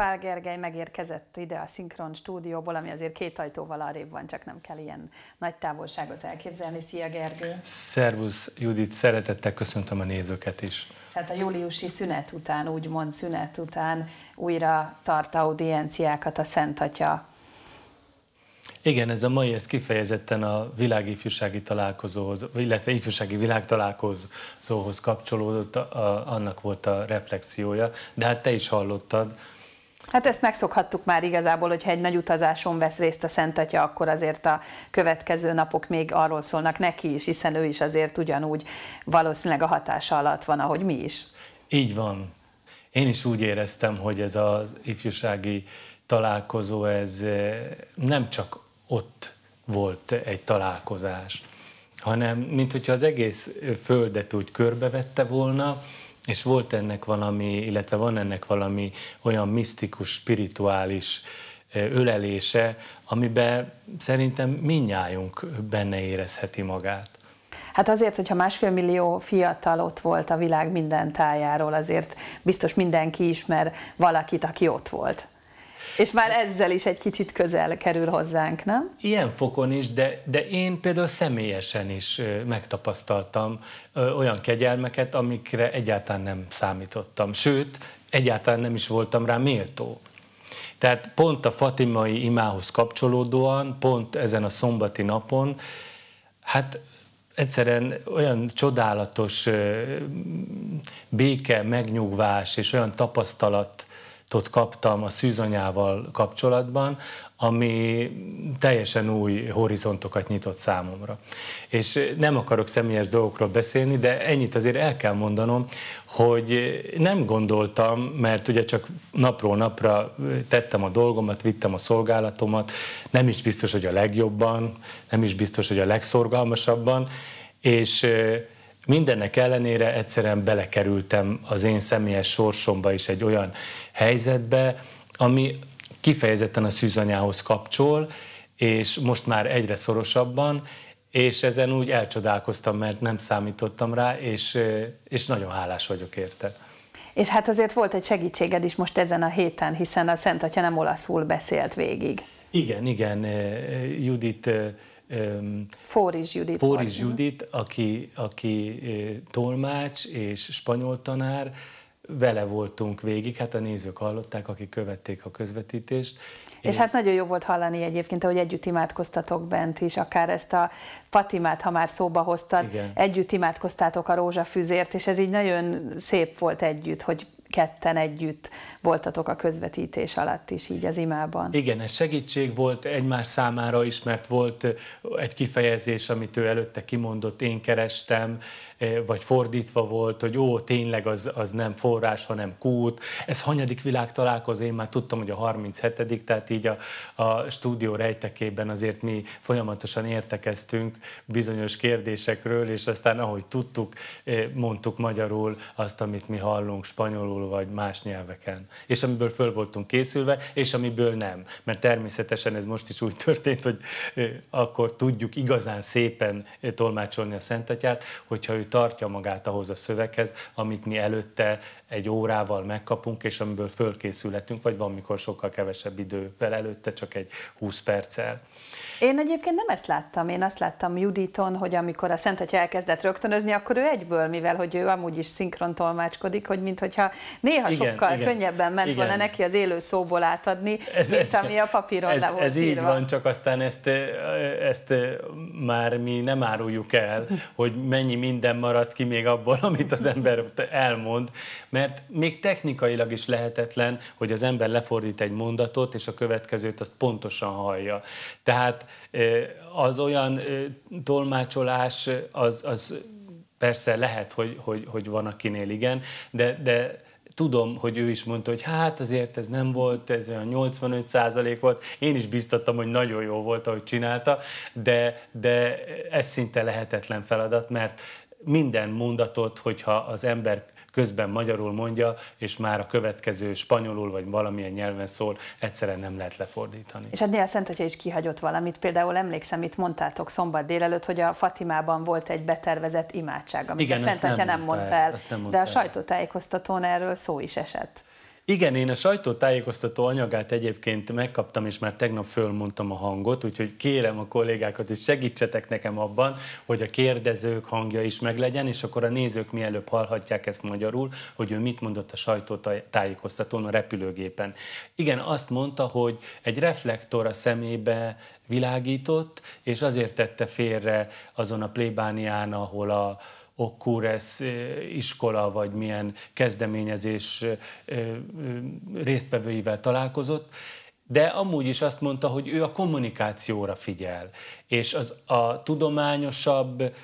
Pál Gergely megérkezett ide a Szinkron stúdióból, ami azért két ajtóval arrébb van, csak nem kell ilyen nagy távolságot elképzelni. Szia Gergely, Szervusz Judit, szeretettel köszöntöm a nézőket is. Tehát hát a júliusi szünet után, úgymond szünet után újra tart audienciákat a Szent Atya. Igen, ez a mai, ez kifejezetten a világifjúsági találkozóhoz, illetve ifjúsági világtalálkozóhoz kapcsolódott, a, annak volt a reflexiója, de hát te is hallottad, Hát ezt megszokhattuk már igazából, hogyha egy nagy utazáson vesz részt a Szent Atya, akkor azért a következő napok még arról szólnak neki is, hiszen ő is azért ugyanúgy valószínűleg a hatása alatt van, ahogy mi is. Így van. Én is úgy éreztem, hogy ez az ifjúsági találkozó, ez eh, nem csak ott volt egy találkozás, hanem mint hogyha az egész földet úgy körbevette volna, és volt ennek valami, illetve van ennek valami olyan misztikus, spirituális ölelése, amiben szerintem minnyájunk benne érezheti magát. Hát azért, hogyha másfél millió fiatal ott volt a világ minden tájáról, azért biztos mindenki ismer valakit, aki ott volt. És már ezzel is egy kicsit közel kerül hozzánk, nem? Ilyen fokon is, de, de én például személyesen is megtapasztaltam olyan kegyelmeket, amikre egyáltalán nem számítottam. Sőt, egyáltalán nem is voltam rá méltó. Tehát pont a fatimai imához kapcsolódóan, pont ezen a szombati napon, hát egyszerűen olyan csodálatos béke, megnyugvás és olyan tapasztalat tudást kaptam a szűzanyával kapcsolatban, ami teljesen új horizontokat nyitott számomra. És nem akarok személyes dolgokról beszélni, de ennyit azért el kell mondanom, hogy nem gondoltam, mert ugye csak napról napra tettem a dolgomat, vittem a szolgálatomat, nem is biztos, hogy a legjobban, nem is biztos, hogy a legszorgalmasabban, és Mindennek ellenére egyszerűen belekerültem az én személyes sorsomba is egy olyan helyzetbe, ami kifejezetten a szűzanyához kapcsol, és most már egyre szorosabban, és ezen úgy elcsodálkoztam, mert nem számítottam rá, és, és nagyon hálás vagyok érte. És hát azért volt egy segítséged is most ezen a héten, hiszen a Szent Atya nem olaszul beszélt végig. Igen, igen, Judit Fóris Judit. Fóris Judit, aki, aki tolmács és spanyol tanár, vele voltunk végig, hát a nézők hallották, akik követték a közvetítést. És, és hát nagyon jó volt hallani egyébként, hogy együtt imádkoztatok bent is, akár ezt a Fatimát, ha már szóba hoztad, Igen. együtt imádkoztátok a rózsafűzért, és ez így nagyon szép volt együtt, hogy ketten együtt voltatok a közvetítés alatt is így az imában. Igen, ez segítség volt egymás számára is, mert volt egy kifejezés, amit ő előtte kimondott, én kerestem, vagy fordítva volt, hogy ó, tényleg az, az nem forrás, hanem kút. Ez hanyadik világ találkozó, én már tudtam, hogy a 37 tehát így a, a stúdió rejtekében azért mi folyamatosan értekeztünk bizonyos kérdésekről, és aztán ahogy tudtuk, mondtuk magyarul azt, amit mi hallunk spanyolul, angolul vagy más nyelveken. És amiből föl voltunk készülve, és amiből nem. Mert természetesen ez most is úgy történt, hogy akkor tudjuk igazán szépen tolmácsolni a Szentatyát, hogyha ő tartja magát ahhoz a szöveghez, amit mi előtte egy órával megkapunk, és amiből fölkészületünk, vagy van mikor sokkal kevesebb idővel előtte, csak egy 20 perccel. Én egyébként nem ezt láttam, én azt láttam Juditon, hogy amikor a Szent Atya elkezdett rögtönözni, akkor ő egyből, mivel hogy ő amúgy is szinkron tolmácskodik, hogy mintha néha igen, sokkal igen, könnyebben ment igen. volna neki az élő szóból átadni, ez, mint ez, ami a papíron ez, le volt Ez írva. így van, csak aztán ezt, ezt már mi nem áruljuk el, hogy mennyi minden maradt ki még abból, amit az ember elmond, mert mert még technikailag is lehetetlen, hogy az ember lefordít egy mondatot, és a következőt azt pontosan hallja. Tehát az olyan tolmácsolás, az, az persze lehet, hogy, hogy, hogy van akinél igen, de, de tudom, hogy ő is mondta, hogy hát azért ez nem volt, ez olyan 85 százalék volt. Én is biztattam, hogy nagyon jó volt, ahogy csinálta, de, de ez szinte lehetetlen feladat, mert minden mondatot, hogyha az ember közben magyarul mondja, és már a következő spanyolul vagy valamilyen nyelven szól, egyszerűen nem lehet lefordítani. És hát néha szent, hogyha is kihagyott valamit, például emlékszem, itt mondtátok szombat délelőtt, hogy a Fatimában volt egy betervezett imádság, amit Igen, a Szent nem, nem mondta el, nem mondta de a sajtótájékoztatón erről szó is esett. Igen, én a sajtótájékoztató anyagát egyébként megkaptam, és már tegnap fölmondtam a hangot, úgyhogy kérem a kollégákat, hogy segítsetek nekem abban, hogy a kérdezők hangja is meglegyen, és akkor a nézők mielőbb hallhatják ezt magyarul, hogy ő mit mondott a sajtótájékoztatón a repülőgépen. Igen, azt mondta, hogy egy reflektor a szemébe világított, és azért tette félre azon a plébánián, ahol a Okkúresz iskola, vagy milyen kezdeményezés résztvevőivel találkozott, de amúgy is azt mondta, hogy ő a kommunikációra figyel, és az a tudományosabb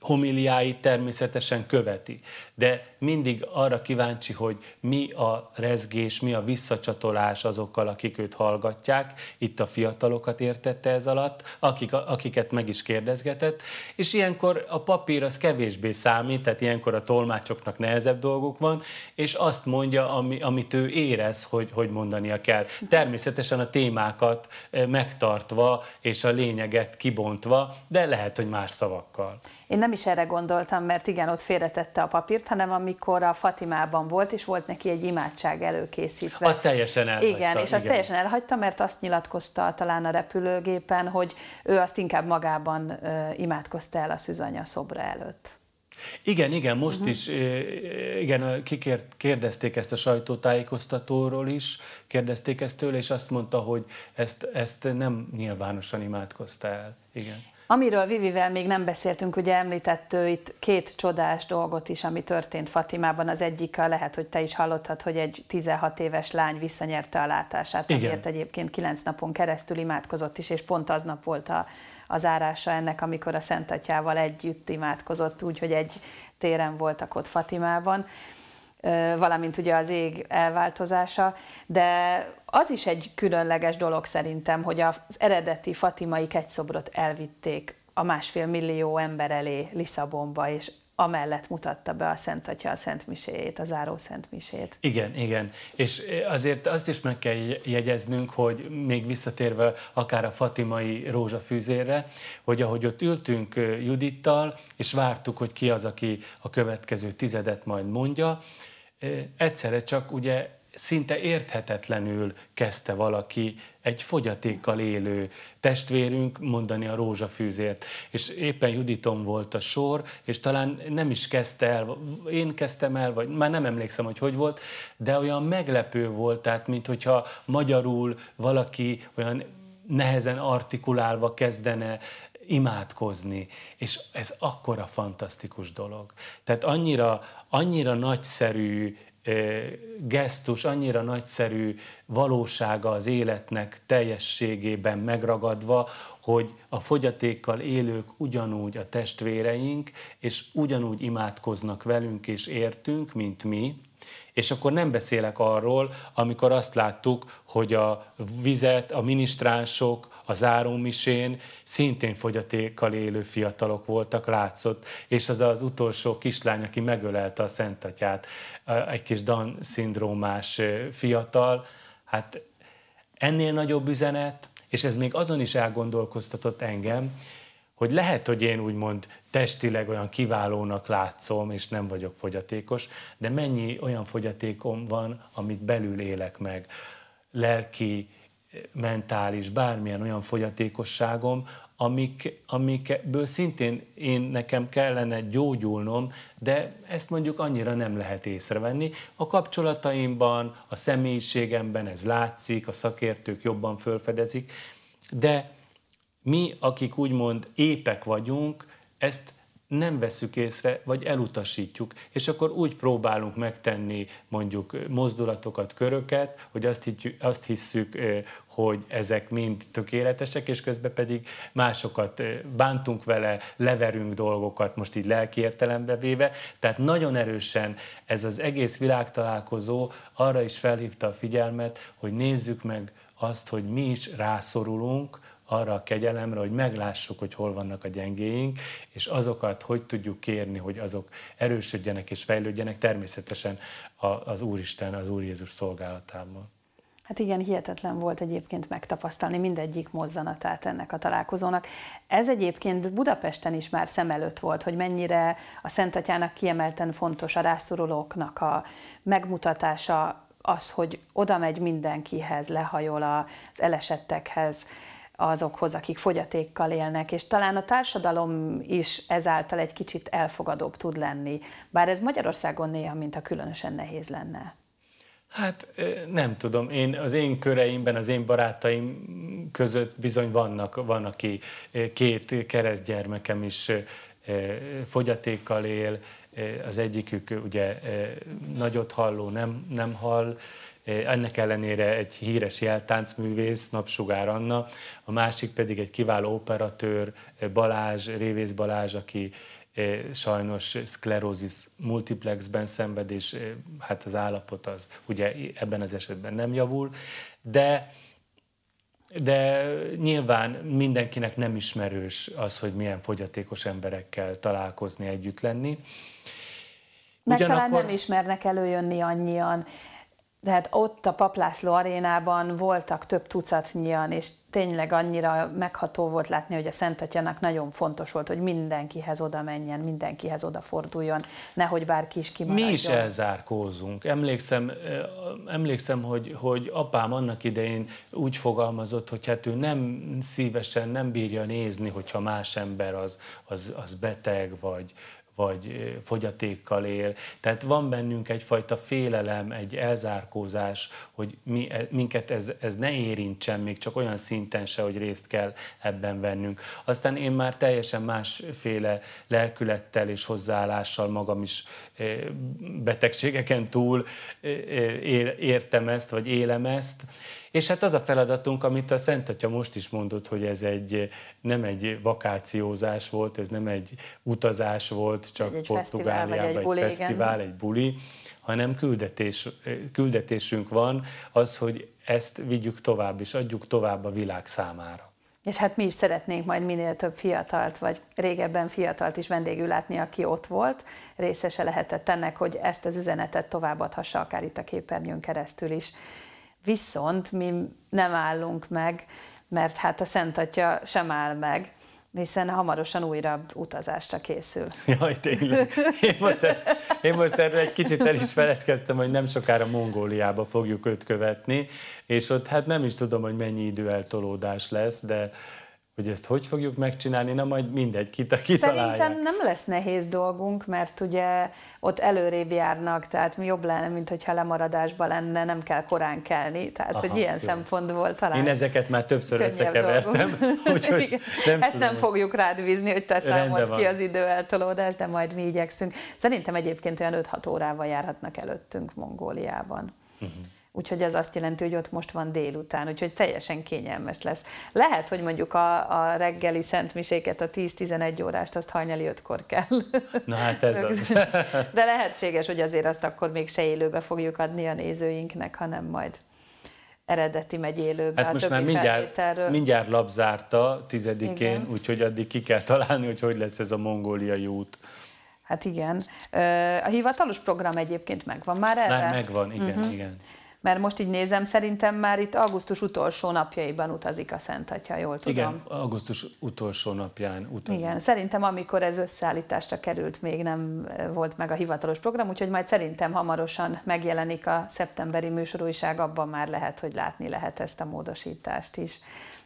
homiliáit természetesen követi. De mindig arra kíváncsi, hogy mi a rezgés, mi a visszacsatolás azokkal, akik őt hallgatják, itt a fiatalokat értette ez alatt, akik, akiket meg is kérdezgetett, és ilyenkor a papír az kevésbé számít, tehát ilyenkor a tolmácsoknak nehezebb dolguk van, és azt mondja, ami, amit ő érez, hogy, hogy mondania kell. Természetesen a témákat e, megtartva és a lényeget kibontva, de lehet, hogy más szavakkal. Én nem is erre gondoltam, mert igen, ott félretette a papírt, hanem ami amikor a Fatimában volt, és volt neki egy imádság előkészítve. Azt teljesen elhagyta. Igen, és azt teljesen elhagyta, mert azt nyilatkozta talán a repülőgépen, hogy ő azt inkább magában imádkozta el a szüzanya szobra előtt. Igen, igen, most uh-huh. is, igen, kikért, kérdezték ezt a sajtótájékoztatóról is, kérdezték ezt tőle, és azt mondta, hogy ezt, ezt nem nyilvánosan imádkozta el. Igen. Amiről Vivivel még nem beszéltünk, ugye említett ő itt két csodás dolgot is, ami történt Fatimában. Az egyik, lehet, hogy te is hallottad, hogy egy 16 éves lány visszanyerte a látását, Igen. amiért egyébként 9 napon keresztül imádkozott is, és pont aznap volt a, az árása ennek, amikor a Szent Atyával együtt imádkozott, úgyhogy egy téren voltak ott Fatimában valamint ugye az ég elváltozása, de az is egy különleges dolog szerintem, hogy az eredeti fatimai kegyszobrot elvitték a másfél millió ember elé Lisszabonba, és amellett mutatta be a Szent Atya a Szent Miséjét, a záró Szent Misét. Igen, igen. És azért azt is meg kell jegyeznünk, hogy még visszatérve akár a fatimai rózsafűzére, hogy ahogy ott ültünk Judittal, és vártuk, hogy ki az, aki a következő tizedet majd mondja, egyszerre csak ugye szinte érthetetlenül kezdte valaki egy fogyatékkal élő testvérünk mondani a rózsafűzért. És éppen Juditon volt a sor, és talán nem is kezdte el, én kezdtem el, vagy már nem emlékszem, hogy hogy volt, de olyan meglepő volt, tehát mint hogyha magyarul valaki olyan nehezen artikulálva kezdene imádkozni, és ez akkora fantasztikus dolog. Tehát annyira, annyira nagyszerű gesztus, annyira nagyszerű valósága az életnek teljességében megragadva, hogy a fogyatékkal élők ugyanúgy a testvéreink, és ugyanúgy imádkoznak velünk és értünk, mint mi, és akkor nem beszélek arról, amikor azt láttuk, hogy a vizet a minisztránsok a zárómisén szintén fogyatékkal élő fiatalok voltak, látszott, és az az utolsó kislány, aki megölelte a szentatyát, egy kis Dan-szindrómás fiatal, hát ennél nagyobb üzenet, és ez még azon is elgondolkoztatott engem, hogy lehet, hogy én úgymond testileg olyan kiválónak látszom, és nem vagyok fogyatékos, de mennyi olyan fogyatékom van, amit belül élek meg, lelki, mentális, bármilyen olyan fogyatékosságom, amik, amikből szintén én nekem kellene gyógyulnom, de ezt mondjuk annyira nem lehet észrevenni. A kapcsolataimban, a személyiségemben ez látszik, a szakértők jobban fölfedezik, de mi, akik úgymond épek vagyunk, ezt nem veszük észre, vagy elutasítjuk, és akkor úgy próbálunk megtenni mondjuk mozdulatokat, köröket, hogy azt, hittjük, azt hisszük, hogy ezek mind tökéletesek, és közben pedig másokat bántunk vele, leverünk dolgokat, most így lelki értelembe véve. Tehát nagyon erősen ez az egész világtalálkozó arra is felhívta a figyelmet, hogy nézzük meg azt, hogy mi is rászorulunk, arra a kegyelemre, hogy meglássuk, hogy hol vannak a gyengéink, és azokat hogy tudjuk kérni, hogy azok erősödjenek és fejlődjenek természetesen az Úristen, az Úr Jézus szolgálatában. Hát igen, hihetetlen volt egyébként megtapasztalni mindegyik mozzanatát ennek a találkozónak. Ez egyébként Budapesten is már szem előtt volt, hogy mennyire a Szent Atyának kiemelten fontos a rászorulóknak a megmutatása, az, hogy oda megy mindenkihez, lehajol az elesettekhez, azokhoz, akik fogyatékkal élnek, és talán a társadalom is ezáltal egy kicsit elfogadóbb tud lenni, bár ez Magyarországon néha, mint a különösen nehéz lenne. Hát nem tudom, én az én köreimben, az én barátaim között bizony vannak, van, aki két keresztgyermekem is fogyatékkal él, az egyikük ugye nagyot halló, nem, nem hall, Eh, ennek ellenére egy híres jeltáncművész, Napsugár Anna, a másik pedig egy kiváló operatőr, eh, Balázs, Révész Balázs, aki eh, sajnos szklerózis multiplexben szenved, és hát az állapot az ugye ebben az esetben nem javul, de de nyilván mindenkinek nem ismerős az, hogy milyen fogyatékos emberekkel találkozni, együtt lenni. Meg Ugyanakkor... talán nem ismernek előjönni annyian. De hát ott a Paplászló arénában voltak több tucatnyian, és tényleg annyira megható volt látni, hogy a Szent Atyának nagyon fontos volt, hogy mindenkihez oda menjen, mindenkihez oda forduljon, nehogy bárki is kimaradjon. Mi is elzárkózunk. Emlékszem, eh, emlékszem hogy, hogy apám annak idején úgy fogalmazott, hogy hát ő nem szívesen nem bírja nézni, hogyha más ember az, az, az beteg, vagy vagy fogyatékkal él. Tehát van bennünk egyfajta félelem, egy elzárkózás, hogy mi, e, minket ez, ez ne érintsen, még csak olyan szinten se, hogy részt kell ebben vennünk. Aztán én már teljesen másféle lelkülettel és hozzáállással magam is betegségeken túl értem ezt, vagy élem ezt, és hát az a feladatunk, amit a Szent Atya most is mondott, hogy ez egy nem egy vakációzás volt, ez nem egy utazás volt, csak egy Portugáliába egy, egy buli, fesztivál, igen. egy buli, hanem küldetés, küldetésünk van az, hogy ezt vigyük tovább, és adjuk tovább a világ számára. És hát mi is szeretnénk majd minél több fiatalt, vagy régebben fiatalt is vendégül látni, aki ott volt, részese lehetett ennek, hogy ezt az üzenetet továbbadhassa akár itt a képernyőn keresztül is. Viszont mi nem állunk meg, mert hát a Szent Atya sem áll meg hiszen hamarosan újra utazásra készül. Jaj, tényleg. Én most, e- én most erre egy kicsit el is feledkeztem, hogy nem sokára Mongóliába fogjuk őt követni, és ott hát nem is tudom, hogy mennyi időeltolódás lesz, de hogy ezt hogy fogjuk megcsinálni, na majd mindegy, kit kitalálják. Szerintem nem lesz nehéz dolgunk, mert ugye ott előrébb járnak, tehát mi jobb lenne, mint hogyha lemaradásban lenne, nem kell korán kelni, tehát Aha, hogy ilyen jó. szempontból talán Én ezeket már többször összekevertem, úgyhogy nem Ezt tudom, nem fogjuk rád vízni, hogy te számolt ki az időeltolódás, de majd mi igyekszünk. Szerintem egyébként olyan 5-6 órával járhatnak előttünk Mongóliában. Uh-huh. Úgyhogy ez azt jelenti, hogy ott most van délután, úgyhogy teljesen kényelmes lesz. Lehet, hogy mondjuk a, a reggeli szentmiséket, a 10-11 órást, azt hajnali 5-kor kell. Na hát ez az. De lehetséges, hogy azért azt akkor még se élőbe fogjuk adni a nézőinknek, hanem majd eredeti megy élőbe. Hát most már mindjárt, mindjárt labzárta tizedikén, úgyhogy addig ki kell találni, hogy hogy lesz ez a mongóliai út. Hát igen. A hivatalos program egyébként megvan már erre? Már megvan, igen, uh-huh. igen mert most így nézem, szerintem már itt augusztus utolsó napjaiban utazik a Szent Atya, jól tudom. Igen, augusztus utolsó napján utazik. Igen, szerintem amikor ez összeállításra került, még nem eh, volt meg a hivatalos program, úgyhogy majd szerintem hamarosan megjelenik a szeptemberi műsorújság, abban már lehet, hogy látni lehet ezt a módosítást is.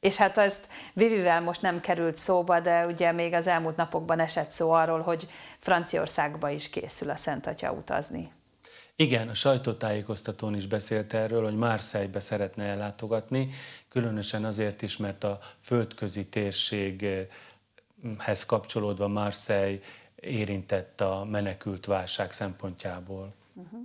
És hát ezt Vivivel most nem került szóba, de ugye még az elmúlt napokban esett szó arról, hogy Franciaországba is készül a Szent Atya utazni. Igen, a sajtótájékoztatón is beszélt erről, hogy Márszájbe szeretne ellátogatni, különösen azért is, mert a földközi térséghez kapcsolódva Márszáj érintett a menekült válság szempontjából. Uh-huh.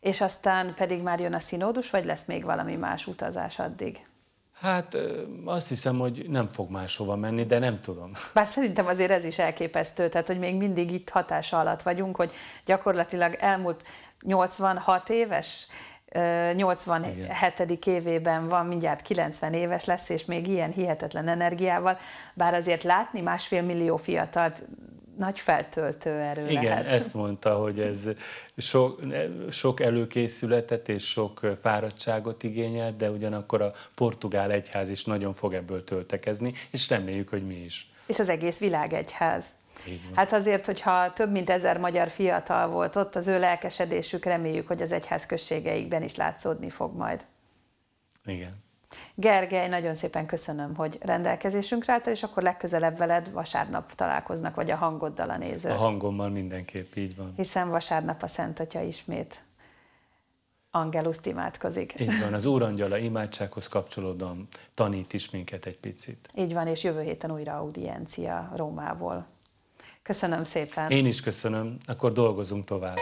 És aztán pedig már jön a színódus, vagy lesz még valami más utazás addig? Hát azt hiszem, hogy nem fog máshova menni, de nem tudom. Bár szerintem azért ez is elképesztő, tehát hogy még mindig itt hatása alatt vagyunk, hogy gyakorlatilag elmúlt 86 éves, 87. Igen. évében van, mindjárt 90 éves lesz, és még ilyen hihetetlen energiával, bár azért látni másfél millió fiatalt nagy feltöltő erő Igen, lehet. ezt mondta, hogy ez sok, sok előkészületet és sok fáradtságot igényel, de ugyanakkor a portugál egyház is nagyon fog ebből töltekezni, és reméljük, hogy mi is. És az egész világ egyház. Hát azért, hogyha több mint ezer magyar fiatal volt ott, az ő lelkesedésük reméljük, hogy az egyház községeikben is látszódni fog majd. Igen. Gergely, nagyon szépen köszönöm, hogy rendelkezésünkre rá, és akkor legközelebb veled vasárnap találkoznak, vagy a hangoddal a néző. A hangommal mindenképp, így van. Hiszen vasárnap a Szent Atya ismét Angelus imádkozik. Így van, az Úrangyala imádsághoz kapcsolódóan tanít is minket egy picit. Így van, és jövő héten újra audiencia Rómából. Köszönöm szépen. Én is köszönöm, akkor dolgozunk tovább.